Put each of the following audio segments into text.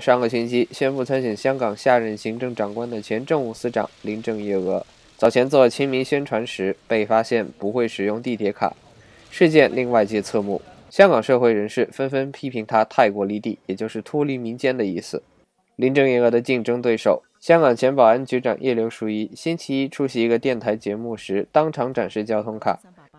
上个星期宣布参选香港下任行政长官的前政务司长林郑月娥，早前做亲民宣传时被发现不会使用地铁卡，事件令外界侧目。香港社会人士纷纷批评他太过离地，也就是脱离民间的意思。林郑月娥的竞争对手香港前保安局长叶刘淑仪，星期一出席一个电台节目时，当场展示交通卡。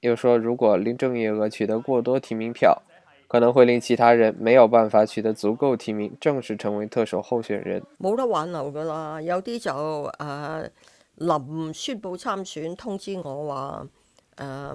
又说，如果林郑月娥取得过多提名票，可能会令其他人没有办法取得足够提名，正式成为特首候选人。冇得挽留噶啦，有啲就诶临宣布参选通知我话诶，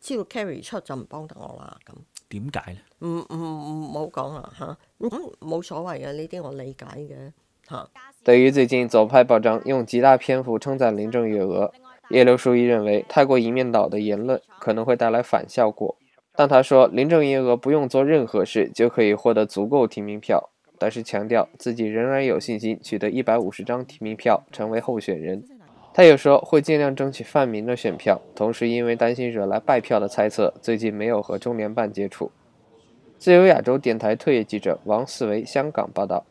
知道 carry 出就唔帮得我啦咁。点解咧？唔唔唔，冇讲啦吓，咁冇所谓嘅呢啲我理解嘅吓。对于最近左派报章用极大篇幅称赞林郑月娥。叶刘淑仪认为，太过一面倒的言论可能会带来反效果，但她说林郑月娥不用做任何事就可以获得足够提名票，但是强调自己仍然有信心取得一百五十张提名票成为候选人。她也说会尽量争取泛民的选票，同时因为担心惹来败票的猜测，最近没有和中联办接触。自由亚洲电台特约记者王思维香港报道。